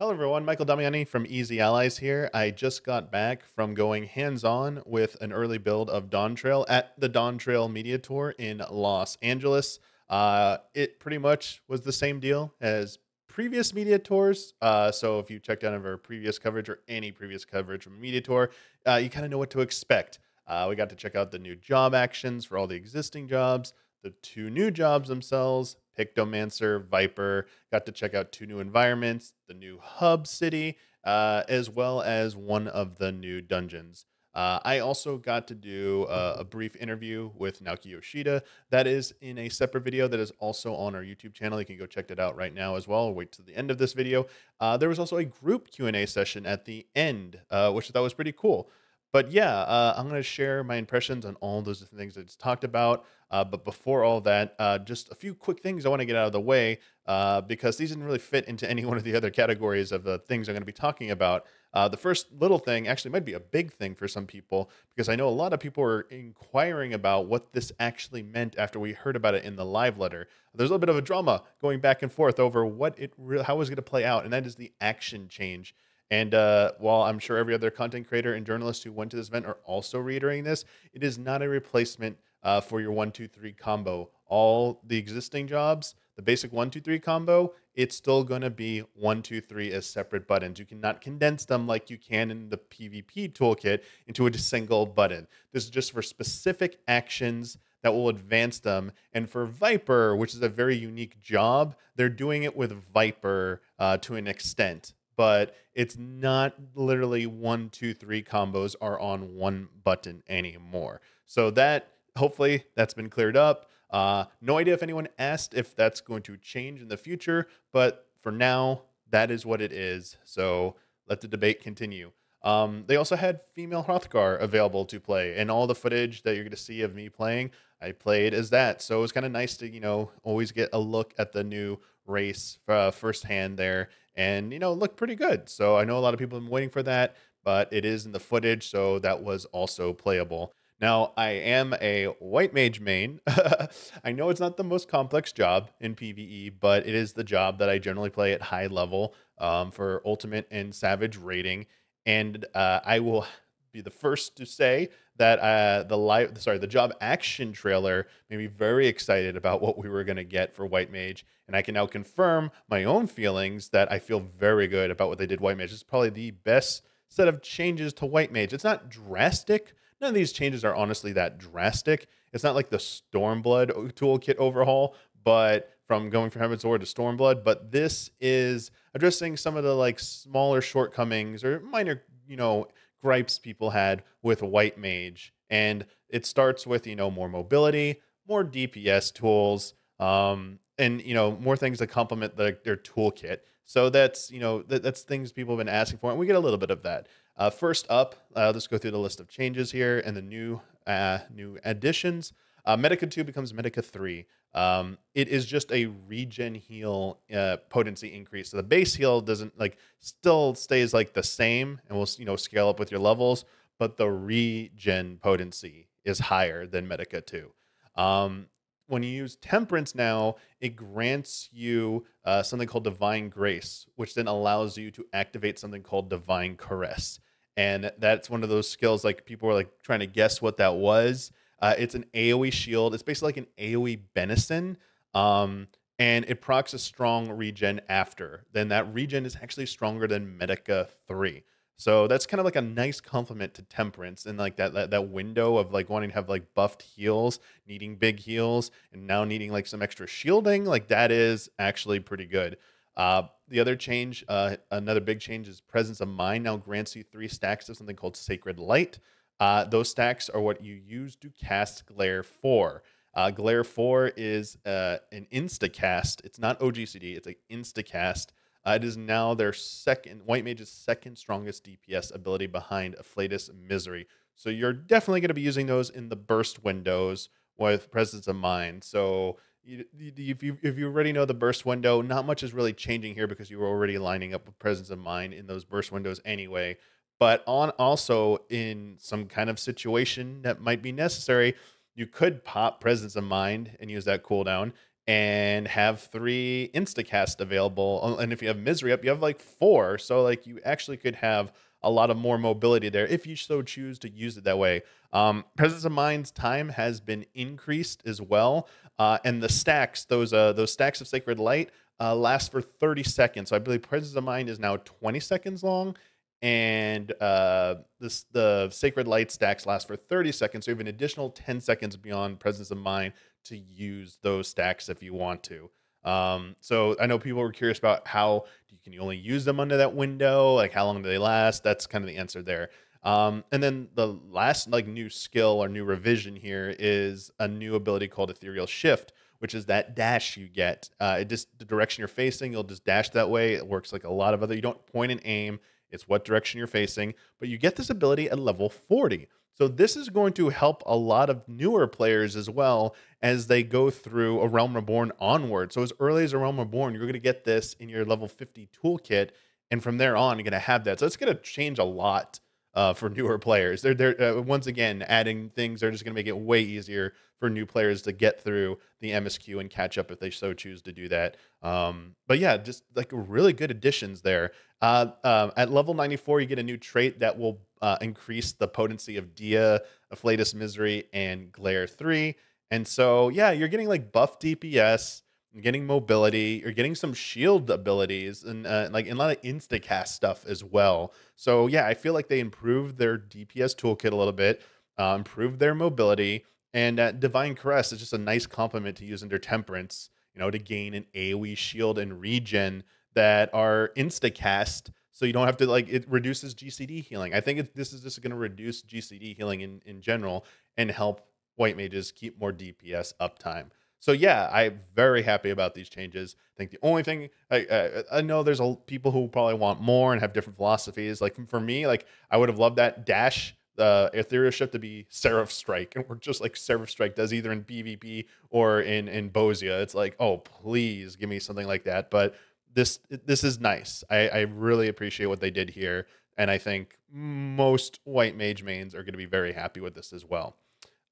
Hello, everyone. Michael Damiani from Easy Allies here. I just got back from going hands on with an early build of Dawn Trail at the Dawn Trail Media Tour in Los Angeles. Uh, it pretty much was the same deal as previous media tours. Uh, so if you checked out of our previous coverage or any previous coverage from media tour, uh, you kind of know what to expect. Uh, we got to check out the new job actions for all the existing jobs, the two new jobs themselves, Pictomancer, Viper. Got to check out two new environments, the new hub city, uh, as well as one of the new dungeons. Uh, I also got to do a brief interview with Naoki Yoshida. That is in a separate video that is also on our YouTube channel. You can go check it out right now as well. I'll wait to the end of this video. Uh, there was also a group Q&A session at the end, uh, which I thought was pretty cool but yeah, uh, I'm going to share my impressions on all those things I talked about. Uh, but before all that, uh, just a few quick things I want to get out of the way uh, because these didn't really fit into any one of the other categories of the things I'm going to be talking about. Uh, the first little thing actually might be a big thing for some people because I know a lot of people were inquiring about what this actually meant after we heard about it in the live letter. There's a little bit of a drama going back and forth over what it re- how was going to play out, and that is the action change. And uh, while I'm sure every other content creator and journalist who went to this event are also reiterating this, it is not a replacement uh, for your one, two, three combo. All the existing jobs, the basic one, two, three combo, it's still going to be one, two, three as separate buttons. You cannot condense them like you can in the PvP toolkit into a single button. This is just for specific actions that will advance them. And for Viper, which is a very unique job, they're doing it with Viper uh, to an extent but it's not literally one, two, three combos are on one button anymore. So that hopefully that's been cleared up. Uh, no idea if anyone asked if that's going to change in the future, but for now, that is what it is. So let the debate continue. Um, they also had female Hrothgar available to play, and all the footage that you're going to see of me playing, I played as that. So it was kind of nice to, you know, always get a look at the new race uh, firsthand there and you know looked pretty good. So I know a lot of people have been waiting for that, but it is in the footage, so that was also playable. Now I am a white mage main. I know it's not the most complex job in PVE, but it is the job that I generally play at high level um, for ultimate and savage rating, and uh, I will be the first to say that uh, the live, sorry, the job action trailer made me very excited about what we were going to get for White Mage, and I can now confirm my own feelings that I feel very good about what they did. White Mage is probably the best set of changes to White Mage. It's not drastic. None of these changes are honestly that drastic. It's not like the Stormblood toolkit overhaul, but from going from Heaven's War to Stormblood. But this is addressing some of the like smaller shortcomings or minor, you know, gripes people had with White Mage. And it starts with, you know, more mobility, more DPS tools, um, and, you know, more things to complement the, their toolkit. So that's, you know, th- that's things people have been asking for. And we get a little bit of that. Uh, first up, uh, let's go through the list of changes here and the new uh, new additions. Uh, Medica 2 becomes Medica 3. Um, it is just a regen heal uh, potency increase. So the base heal doesn't like still stays like the same, and will you know scale up with your levels, but the regen potency is higher than Medica two. Um, when you use temperance now, it grants you uh, something called divine grace, which then allows you to activate something called divine caress. And that's one of those skills like people were like trying to guess what that was. Uh, it's an AoE shield. It's basically like an AoE benison. Um, and it procs a strong regen after. Then that regen is actually stronger than Medica 3. So that's kind of like a nice compliment to temperance and like that, that, that window of like wanting to have like buffed heals, needing big heals, and now needing like some extra shielding. Like that is actually pretty good. Uh, the other change, uh, another big change is presence of mind now grants you three stacks of something called sacred light. Uh, those stacks are what you use to cast Glare 4. Uh, Glare 4 is uh, an instacast. It's not OGCD, it's an instacast. Uh, it is now their second, White Mage's second strongest DPS ability behind Afflatus Misery. So you're definitely going to be using those in the burst windows with presence of mind. So if, you, if you already know the burst window, not much is really changing here because you were already lining up with presence of mind in those burst windows anyway but on also in some kind of situation that might be necessary, you could pop presence of mind and use that cooldown and have three instacast available. Oh, and if you have misery up, you have like four. So like you actually could have a lot of more mobility there if you so choose to use it that way. Um, presence of mind's time has been increased as well, uh, and the stacks those uh, those stacks of sacred light uh, last for 30 seconds. So I believe presence of mind is now 20 seconds long, and uh, this, the sacred light stacks last for 30 seconds. So you have an additional 10 seconds beyond presence of mind to use those stacks if you want to. Um, so I know people were curious about how you can you only use them under that window? Like how long do they last? That's kind of the answer there. Um, and then the last like new skill or new revision here is a new ability called Ethereal Shift, which is that dash you get. Uh, it just the direction you're facing, you'll just dash that way. It works like a lot of other. You don't point and aim it's what direction you're facing, but you get this ability at level 40. So this is going to help a lot of newer players as well as they go through a Realm Reborn onward. So as early as a Realm Reborn, you're going to get this in your level 50 toolkit, and from there on, you're going to have that. So it's going to change a lot uh, for newer players. They're, they're uh, once again adding things they are just going to make it way easier for new players to get through the MSQ and catch up if they so choose to do that. Um, but yeah, just like really good additions there. Uh, um, at level 94, you get a new trait that will uh, increase the potency of Dia, Afflatus Misery, and Glare 3. And so, yeah, you're getting like buff DPS getting mobility. You're getting some shield abilities and uh, like a lot of insta cast stuff as well. So yeah, I feel like they improved their DPS toolkit a little bit, uh, improved their mobility, and uh, Divine Caress is just a nice complement to use under Temperance. You know, to gain an AOE shield and regen that are insta cast. So you don't have to like it reduces GCD healing. I think it, this is just going to reduce GCD healing in in general and help white mages keep more DPS uptime. So yeah, I'm very happy about these changes. I think the only thing I, I, I know there's a, people who probably want more and have different philosophies. Like for me, like I would have loved that dash uh, ethereal ship to be Seraph Strike, and we're just like Seraph Strike does either in BVP or in in Bosia. It's like, oh please give me something like that. But this this is nice. I, I really appreciate what they did here, and I think most white mage mains are going to be very happy with this as well.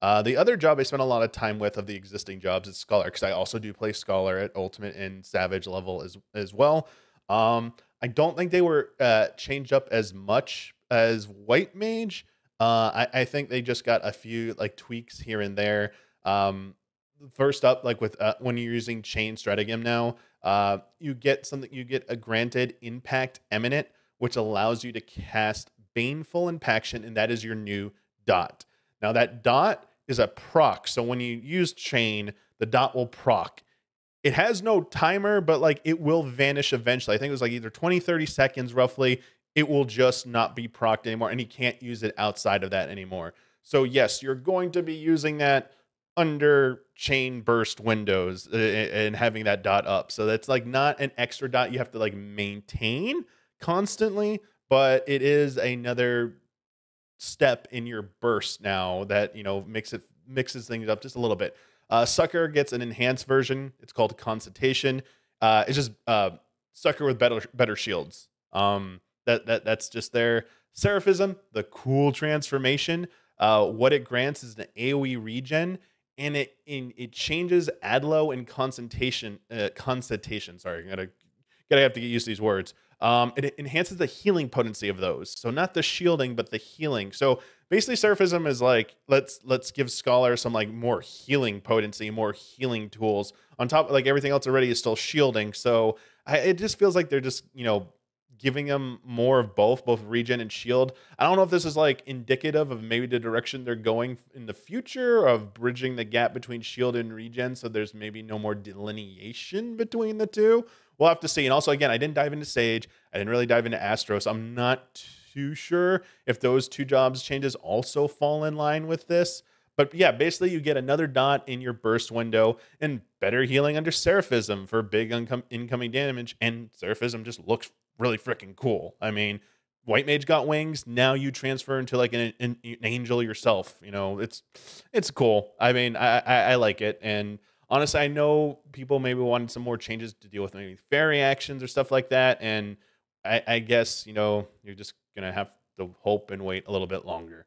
Uh, the other job I spent a lot of time with of the existing jobs is Scholar, because I also do play Scholar at Ultimate and Savage level as as well. Um, I don't think they were uh, changed up as much as White Mage. Uh, I, I, think they just got a few like tweaks here and there. Um, first up, like with uh, when you're using Chain Stratagem now, uh, you get something you get a granted impact eminent, which allows you to cast Baneful Impaction, and that is your new dot. Now that dot is a proc. So when you use chain, the dot will proc. It has no timer, but like it will vanish eventually. I think it was like either 20, 30 seconds roughly. It will just not be procced anymore and you can't use it outside of that anymore. So yes, you're going to be using that under chain burst windows uh, and having that dot up. So that's like not an extra dot you have to like maintain constantly, but it is another step in your burst now that you know makes it mixes things up just a little bit. Uh, Sucker gets an enhanced version. It's called Consultation. Uh, it's just uh, Sucker with better better shields. Um, that that that's just there. Seraphism, the cool transformation. Uh, what it grants is an AOE regen, and it in it changes Adlo and Consultation. Uh, Sorry, I gotta gonna have to get used to these words. Um, it enhances the healing potency of those. So not the shielding, but the healing. So basically, surfism is like let's let's give Scholar some like more healing potency, more healing tools on top. Like everything else already is still shielding. So I, it just feels like they're just you know giving them more of both, both regen and shield. I don't know if this is like indicative of maybe the direction they're going in the future of bridging the gap between shield and regen. So there's maybe no more delineation between the two we'll have to see. And also, again, I didn't dive into Sage. I didn't really dive into Astro, so I'm not too sure if those two jobs changes also fall in line with this. But yeah, basically you get another dot in your burst window and better healing under Seraphism for big incoming damage. And Seraphism just looks really freaking cool. I mean, White Mage got wings. Now you transfer into like an, an angel yourself. You know, it's it's cool. I mean, I, I, I like it and honestly, I know people maybe wanted some more changes to deal with maybe fairy actions or stuff like that. And I, I guess, you know, you're just going to have to hope and wait a little bit longer.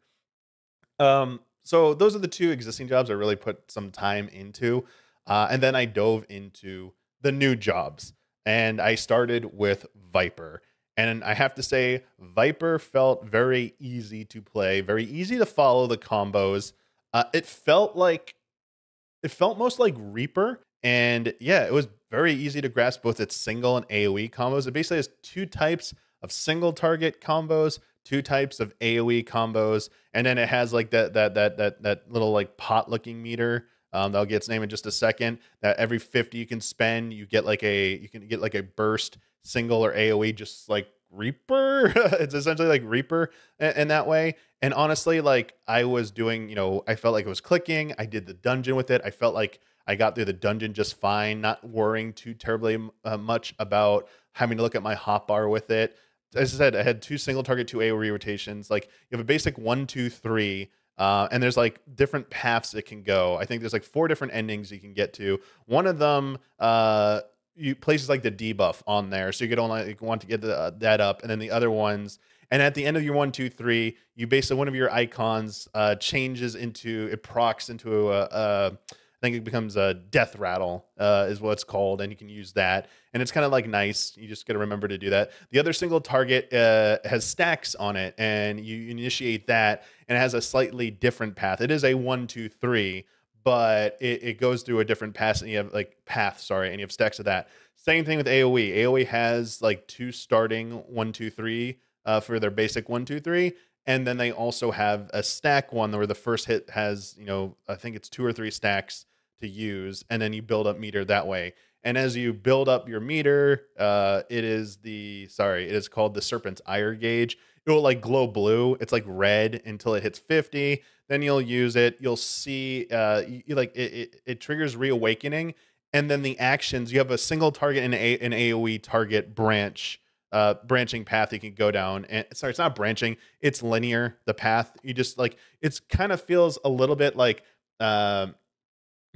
Um, so those are the two existing jobs I really put some time into. Uh, and then I dove into the new jobs and I started with Viper. And I have to say, Viper felt very easy to play, very easy to follow the combos. Uh, it felt like it felt most like Reaper. And yeah, it was very easy to grasp both its single and AoE combos. It basically has two types of single target combos, two types of AoE combos, and then it has like that that that that that little like pot looking meter. Um, that'll get its name in just a second. That every 50 you can spend, you get like a you can get like a burst single or AoE just like Reaper. it's essentially like Reaper in, in, that way. And honestly, like I was doing, you know, I felt like it was clicking. I did the dungeon with it. I felt like I got through the dungeon just fine, not worrying too terribly uh, much about having to look at my hotbar with it. As I said, I had two single target, two AoE rotations. Like you have a basic one, two, three. Uh, and there's like different paths it can go. I think there's like four different endings you can get to. One of them, uh, you places like the debuff on there, so you could only like, want to get the, uh, that up, and then the other ones. And at the end of your one, two, three, you basically one of your icons uh, changes into it procs into a, a uh, uh, I think it becomes a death rattle, uh, is what it's called, and you can use that. And it's kind of like nice. You just got to remember to do that. The other single target uh, has stacks on it, and you initiate that, and it has a slightly different path. It is a one, two, three, but it, it goes through a different path and you have like path, sorry, and you have stacks of that. Same thing with AoE. AoE has like two starting one, two, three uh, for their basic one, two, three. And then they also have a stack one where the first hit has, you know, I think it's two or three stacks to use. And then you build up meter that way. And as you build up your meter, uh, it is the, sorry, it is called the Serpent's Ire Gauge. It will like glow blue. It's like red until it hits 50 then you'll use it. You'll see, uh, you, like it, it, it, triggers reawakening, and then the actions. You have a single target and a, an AOE target branch, uh, branching path you can go down. And sorry, it's not branching; it's linear. The path you just like it's kind of feels a little bit like uh,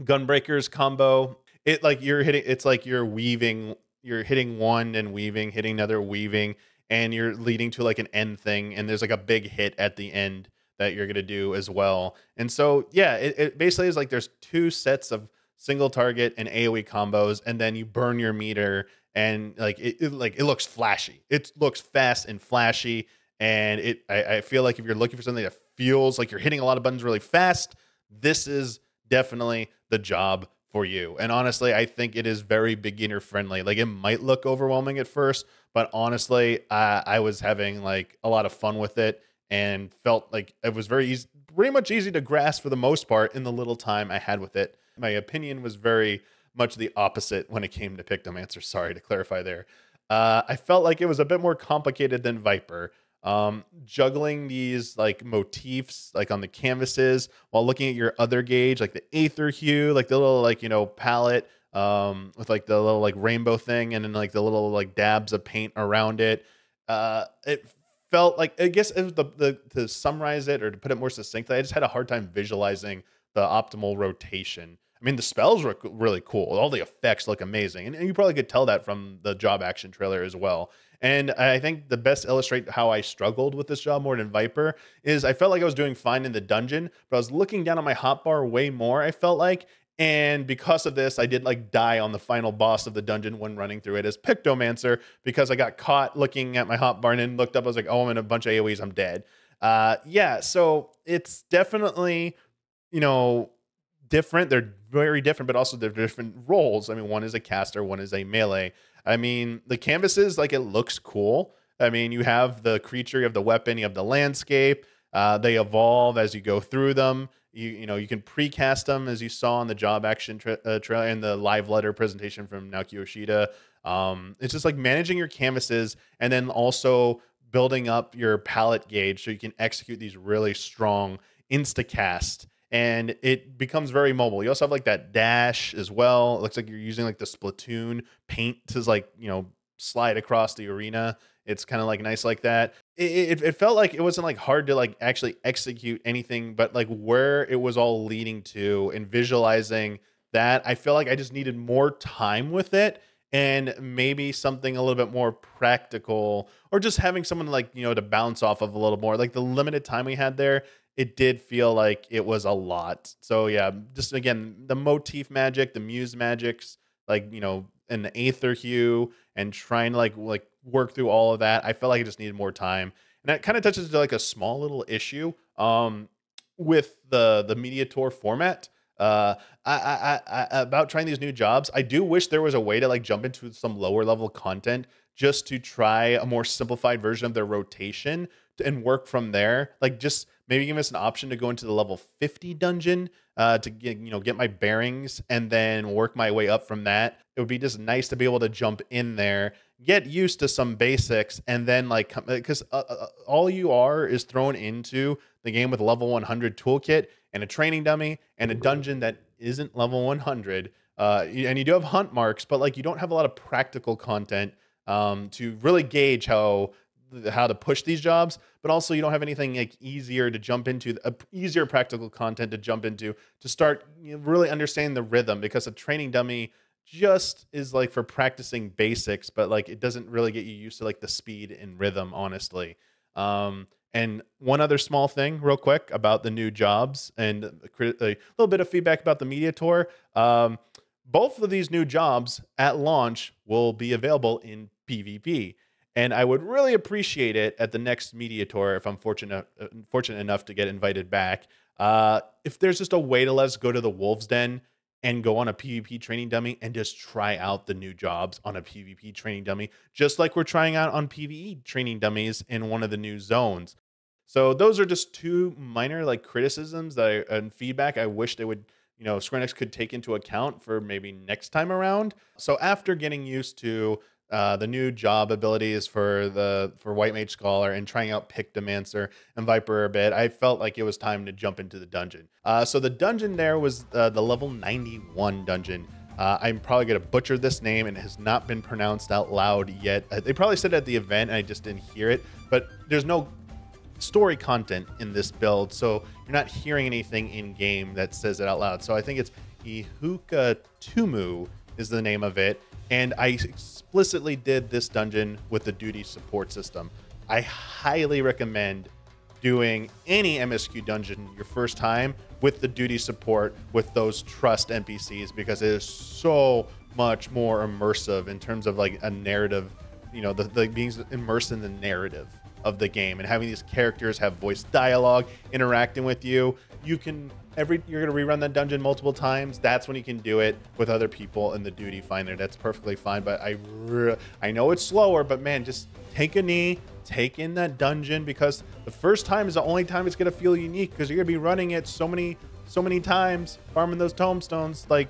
Gunbreaker's combo. It like you're hitting. It's like you're weaving. You're hitting one and weaving, hitting another, weaving, and you're leading to like an end thing. And there's like a big hit at the end that you're going to do as well. And so, yeah, it, it, basically is like there's two sets of single target and AoE combos, and then you burn your meter, and like it, it like it looks flashy. It looks fast and flashy, and it I, I feel like if you're looking for something that feels like you're hitting a lot of buttons really fast, this is definitely the job for you. And honestly, I think it is very beginner friendly. Like it might look overwhelming at first, but honestly, I was having like a lot of fun with it and felt like it was very easy, pretty much easy to grasp for the most part in the little time I had with it. My opinion was very much the opposite when it came to Pictomancer. Sorry to clarify there. Uh, I felt like it was a bit more complicated than Viper. Um, juggling these like motifs like on the canvases while looking at your other gauge, like the aether hue, like the little like you know palette um, with like the little like rainbow thing, and then like the little like dabs of paint around it. Uh, it felt like I guess it was the, the to summarize it or to put it more succinctly, I just had a hard time visualizing the optimal rotation. I mean, the spells were really cool. All the effects look amazing, and, and you probably could tell that from the job action trailer as well. And I think the best illustrate how I struggled with this job more than Viper is I felt like I was doing fine in the dungeon, but I was looking down at my hotbar way more. I felt like, and because of this, I did like die on the final boss of the dungeon when running through it as Pictomancer because I got caught looking at my hot barn and looked up. I was like, oh, I'm in a bunch of AoEs. I'm dead. Uh, yeah, so it's definitely, you know, different. They're very different, but also they're different roles. I mean, one is a caster, one is a melee. I mean, the canvases, like, it looks cool. I mean, you have the creature, you have the weapon, you have the landscape. Uh, they evolve as you go through them. You you know you can precast them as you saw in the job action tra- uh, trailer and the live letter presentation from Naoki Yoshida. Um, it's just like managing your canvases and then also building up your palette gauge so you can execute these really strong instacast and it becomes very mobile. You also have like that dash as well. It looks like you're using like the Splatoon paint to like, you know, slide across the arena. It's kind of like nice like that. It, it, it, felt like it wasn't like hard to like actually execute anything, but like where it was all leading to and visualizing that. I feel like I just needed more time with it and maybe something a little bit more practical or just having someone like, you know, to bounce off of a little more. Like the limited time we had there, it did feel like it was a lot. So yeah, just again, the motif magic, the muse magics, like, you know, an aether hue and trying to like like work through all of that. I felt like I just needed more time, and that kind of touches to like a small little issue um, with the the media tour format. Uh, I, I, I, about trying these new jobs. I do wish there was a way to like jump into some lower level content just to try a more simplified version of their rotation and work from there. Like just Maybe give us an option to go into the level 50 dungeon uh, to get, you know, get my bearings and then work my way up from that. It would be just nice to be able to jump in there, get used to some basics, and then like, because uh uh, uh, uh, all you are is thrown into the game with level 100 toolkit and a training dummy and a dungeon that isn't level 100. Uh, and you do have hunt marks, but like you don't have a lot of practical content um, to really gauge how how to push these jobs, but also you don't have anything like easier to jump into, uh, easier practical content to jump into to start you know, really understanding the rhythm because a training dummy just is like for practicing basics, but like it doesn't really get you used to like the speed and rhythm, honestly. Um, and one other small thing, real quick, about the new jobs and a little bit of feedback about the media tour. Um, both of these new jobs at launch will be available in PvP. And I would really appreciate it at the next media tour if I'm fortunate uh, fortunate enough to get invited back. Uh, if there's just a way to let us go to the Wolves Den and go on a PvP training dummy and just try out the new jobs on a PvP training dummy, just like we're trying out on PvE training dummies in one of the new zones. So those are just two minor like criticisms that I, and feedback I wish they would you know Square Enix could take into account for maybe next time around. So after getting used to uh, the new job abilities for the for White Mage Scholar and trying out Pictomancer and Viper a bit, I felt like it was time to jump into the dungeon. Uh, so the dungeon there was uh, the level 91 dungeon. Uh, I'm probably going to butcher this name and has not been pronounced out loud yet. Uh, they probably said it at the event and I just didn't hear it, but there's no story content in this build, so you're not hearing anything in game that says it out loud. So I think it's Ihuka Tumu is the name of it and I explicitly did this dungeon with the duty support system. I highly recommend doing any MSQ dungeon your first time with the duty support with those trust NPCs because it is so much more immersive in terms of like a narrative, you know, the, the being immersed in the narrative of the game and having these characters have voice dialogue interacting with you. You can every you're gonna rerun that dungeon multiple times. That's when you can do it with other people in the duty finder. That's perfectly fine. But I I know it's slower, but man, just take a knee, take in that dungeon because the first time is the only time it's gonna feel unique because you're gonna be running it so many so many times, farming those tombstones. Like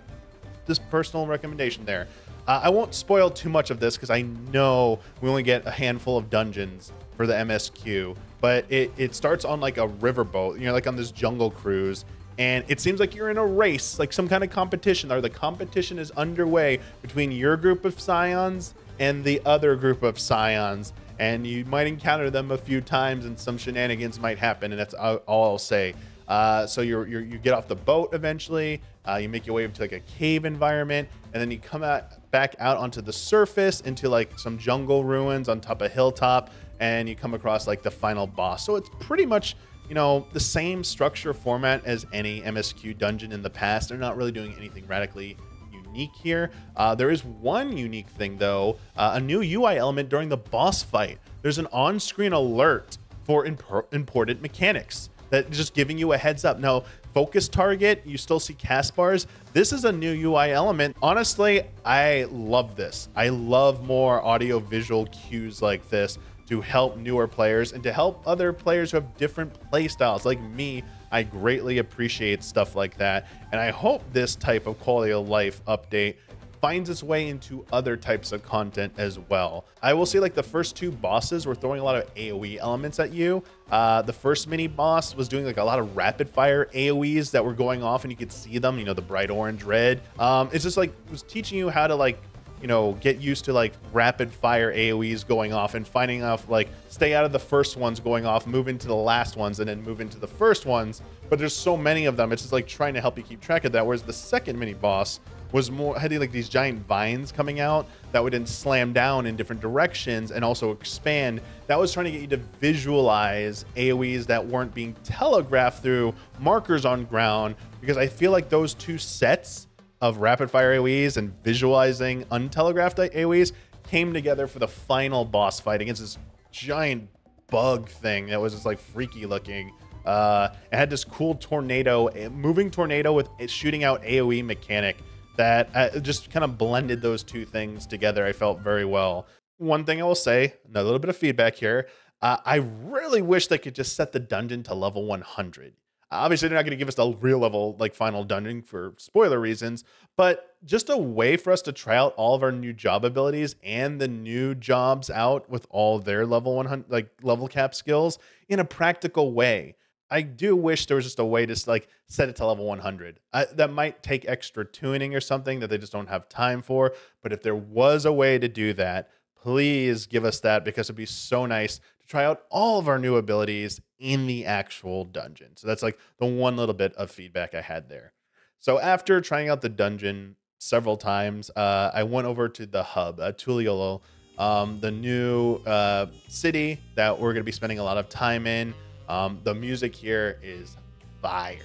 this personal recommendation there. Uh, I won't spoil too much of this because I know we only get a handful of dungeons for the MSQ, but it, it starts on like a riverboat, you know, like on this jungle cruise, and it seems like you're in a race, like some kind of competition, or the competition is underway between your group of scions and the other group of scions. And you might encounter them a few times, and some shenanigans might happen. And that's all I'll say. Uh, so you you get off the boat eventually. Uh, you make your way up to like a cave environment, and then you come out back out onto the surface into like some jungle ruins on top of hilltop, and you come across like the final boss. So it's pretty much you know, the same structure format as any MSQ dungeon in the past. They're not really doing anything radically unique here. Uh, there is one unique thing, though uh, a new UI element during the boss fight. There's an on screen alert for important mechanics that just giving you a heads up. Now, focus target, you still see cast bars. This is a new UI element. Honestly, I love this. I love more audio visual cues like this to help newer players and to help other players who have different playstyles. Like me, I greatly appreciate stuff like that. And I hope this type of quality of life update finds its way into other types of content as well. I will say like the first two bosses were throwing a lot of AoE elements at you. Uh, the first mini boss was doing like a lot of rapid fire AoEs that were going off and you could see them, you know, the bright orange, red. Um, it's just like, it was teaching you how to like you know, get used to like rapid fire AoEs going off and finding off like stay out of the first ones going off, move into the last ones, and then move into the first ones. But there's so many of them, it's just like trying to help you keep track of that. Whereas the second mini boss was more had like these giant vines coming out that would then slam down in different directions and also expand. That was trying to get you to visualize AoEs that weren't being telegraphed through markers on ground because I feel like those two sets of rapid fire AoEs and visualizing untelegraphed AoEs came together for the final boss fight against this giant bug thing that was just like freaky looking. Uh, it had this cool tornado, moving tornado with shooting out AoE mechanic that uh, just kind of blended those two things together. I felt very well. One thing I will say, a little bit of feedback here. Uh, I really wish they could just set the dungeon to level 100. Obviously, they're not going to give us the real level like final dungeon for spoiler reasons, but just a way for us to try out all of our new job abilities and the new jobs out with all their level 100 like level cap skills in a practical way. I do wish there was just a way to like set it to level 100. I, that might take extra tuning or something that they just don't have time for. But if there was a way to do that, please give us that because it'd be so nice to try out all of our new abilities in the actual dungeon. So that's like the one little bit of feedback I had there. So after trying out the dungeon several times, uh, I went over to the hub, uh, Tuliolo, um, the new uh, city that we're going to be spending a lot of time in. Um, the music here is fire.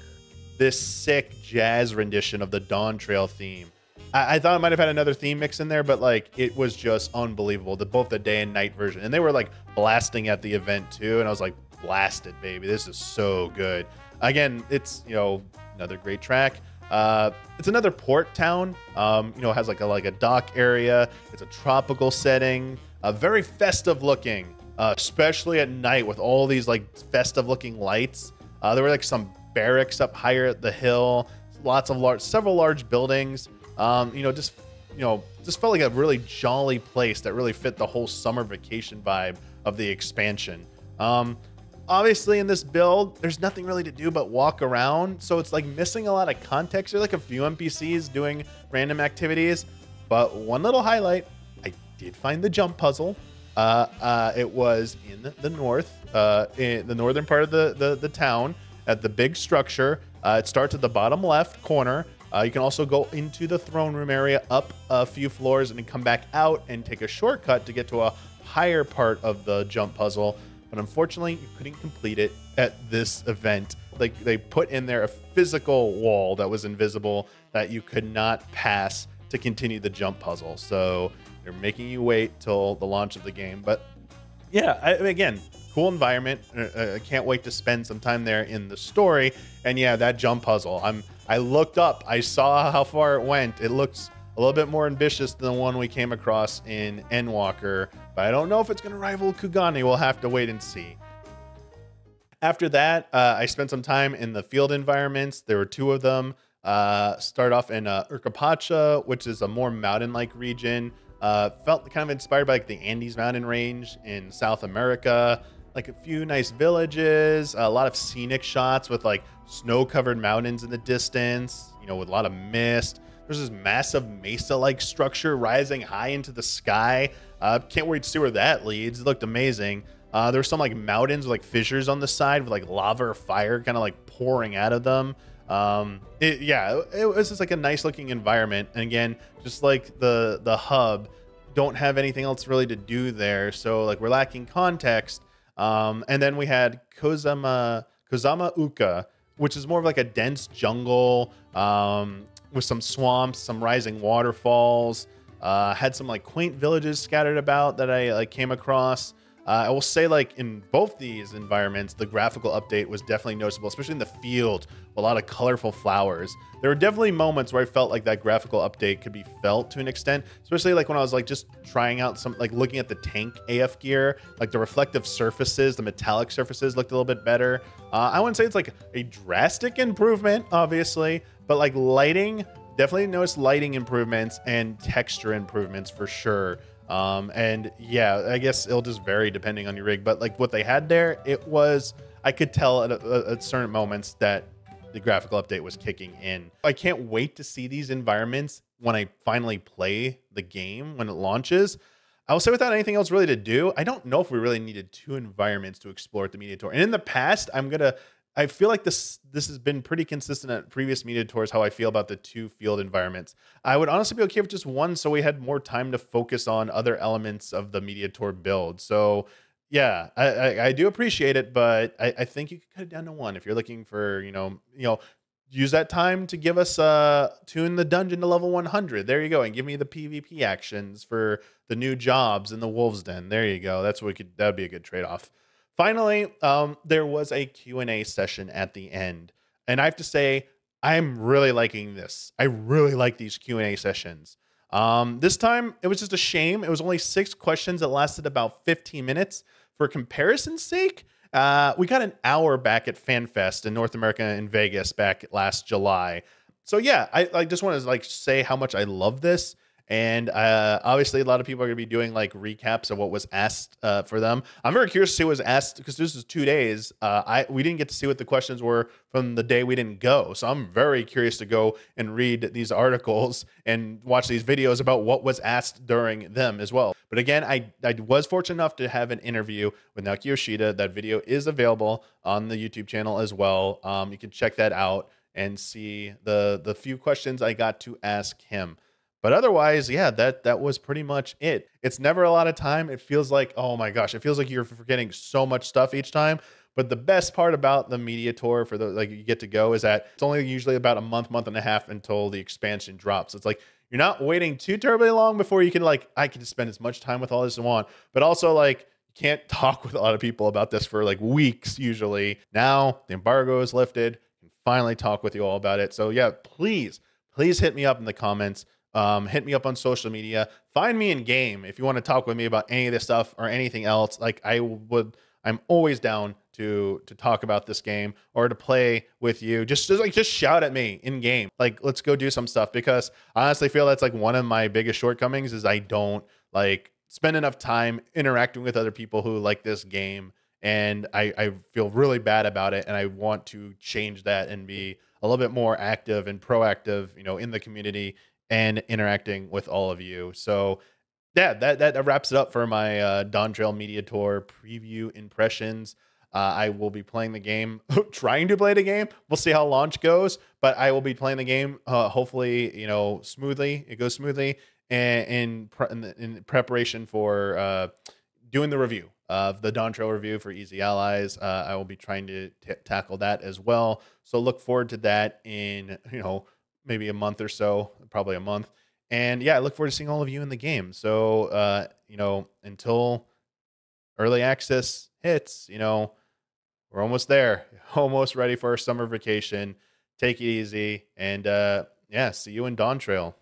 This sick jazz rendition of the Dawn Trail theme I, I thought it might have had another theme mix in there, but like it was just unbelievable. The both the day and night version, and they were like blasting at the event too, and I was like, blasted, baby. This is so good. Again, it's you know another great track. Uh, it's another port town. Um, you know, has like a like a dock area. It's a tropical setting. a very festive looking, uh, especially at night with all these like festive looking lights. Uh, there were like some barracks up higher at the hill. Lots of large, several large buildings. Um, you know, just you know, just felt like a really jolly place that really fit the whole summer vacation vibe of the expansion. Um, obviously, in this build, there's nothing really to do but walk around, so it's like missing a lot of context. There's like a few NPCs doing random activities, but one little highlight: I did find the jump puzzle. Uh, uh, it was in the north, uh, in the northern part of the, the, the town at the big structure. Uh, it starts at the bottom left corner. Uh, you can also go into the throne room area up a few floors and then come back out and take a shortcut to get to a higher part of the jump puzzle. But unfortunately, you couldn't complete it at this event. Like they put in there a physical wall that was invisible that you could not pass to continue the jump puzzle. So they're making you wait till the launch of the game. But yeah, I, again, cool environment. I, uh, uh, I can't wait to spend some time there in the story. And yeah, that jump puzzle. I'm I looked up, I saw how far it went. It looks a little bit more ambitious than the one we came across in Endwalker, but I don't know if it's going to rival Kugani. We'll have to wait and see. After that, uh, I spent some time in the field environments. There were two of them. Uh, start off in uh, which is a more mountain-like region. Uh, felt kind of inspired by like the Andes mountain range in South America like a few nice villages, a lot of scenic shots with like snow covered mountains in the distance, you know, with a lot of mist. There's this massive mesa like structure rising high into the sky. Uh, can't wait to see where that leads. It looked amazing. Uh, there's some like mountains with like fissures on the side with like lava or fire kind of like pouring out of them. Um, it, yeah, it was just like a nice looking environment. And again, just like the the hub, don't have anything else really to do there. So like we're lacking context um, and then we had Kozama Kozama Uka, which is more of like a dense jungle um, with some swamps, some rising waterfalls. Uh, had some like quaint villages scattered about that I like came across. Uh, I will say, like in both these environments, the graphical update was definitely noticeable, especially in the field a lot of colorful flowers. There were definitely moments where I felt like that graphical update could be felt to an extent, especially like when I was like just trying out some, like looking at the tank AF gear, like the reflective surfaces, the metallic surfaces looked a little bit better. Uh, I wouldn't say it's like a drastic improvement, obviously, but like lighting, definitely noticed lighting improvements and texture improvements for sure. Um, and yeah, I guess it'll just vary depending on your rig, but like what they had there, it was, I could tell at, at certain moments that the graphical update was kicking in. I can't wait to see these environments when I finally play the game when it launches. I will say, without anything else really to do, I don't know if we really needed two environments to explore at the media tour. And in the past, I'm gonna. I feel like this this has been pretty consistent at previous media tours how I feel about the two field environments. I would honestly be okay with just one, so we had more time to focus on other elements of the media tour build. So yeah, I, I, I, do appreciate it, but I, I think you could cut it down to one if you're looking for you know you know use that time to give us uh tune the dungeon to level 100 there you go and give me the pvp actions for the new jobs in the wolves den there you go that's what we could that would be a good trade-off finally um there was a q&a session at the end and i have to say i'm really liking this i really like these q&a sessions um, this time it was just a shame. It was only six questions that lasted about 15 minutes. For comparison's sake, uh, we got an hour back at FanFest in North America in Vegas back last July. So yeah, I, I just want to like say how much I love this. And uh, obviously, a lot of people are going to be doing like recaps of what was asked uh, for them. I'm very curious to see what was asked because this is two days. Uh, I we didn't get to see what the questions were from the day we didn't go, so I'm very curious to go and read these articles and watch these videos about what was asked during them as well. But again, I I was fortunate enough to have an interview with Naoki Yoshida. That video is available on the YouTube channel as well. Um, you can check that out and see the the few questions I got to ask him. But otherwise, yeah, that that was pretty much it. It's never a lot of time. It feels like, oh my gosh, it feels like you're forgetting so much stuff each time. But the best part about the media tour for the like you get to go is that it's only usually about a month, month and a half until the expansion drops. It's like you're not waiting too terribly long before you can like I can spend as much time with all this I want, but also like you can't talk with a lot of people about this for like weeks usually. Now the embargo is lifted, and finally talk with you all about it. So yeah, please, please hit me up in the comments. Um, hit me up on social media. Find me in game if you want to talk with me about any of this stuff or anything else. Like I would, I'm always down to to talk about this game or to play with you. Just, just like just shout at me in game. Like let's go do some stuff because I honestly feel that's like one of my biggest shortcomings is I don't like spend enough time interacting with other people who like this game and I, I feel really bad about it and i want to change that and be a little bit more active and proactive you know in the community and interacting with all of you. So yeah, that that wraps it up for my uh, Don Trail Media Tour preview impressions. Uh, I will be playing the game, trying to play the game. We'll see how launch goes, but I will be playing the game. Uh, hopefully, you know, smoothly. It goes smoothly, and in pre- in, preparation for uh, doing the review of the Don Trail review for Easy Allies. Uh, I will be trying to t- tackle that as well. So look forward to that in you know maybe a month or so, probably a month. And yeah, I look forward to seeing all of you in the game. So, uh, you know, until early access hits, you know, we're almost there, almost ready for our summer vacation. Take it easy. And uh, yeah, see you in Dawn Trail.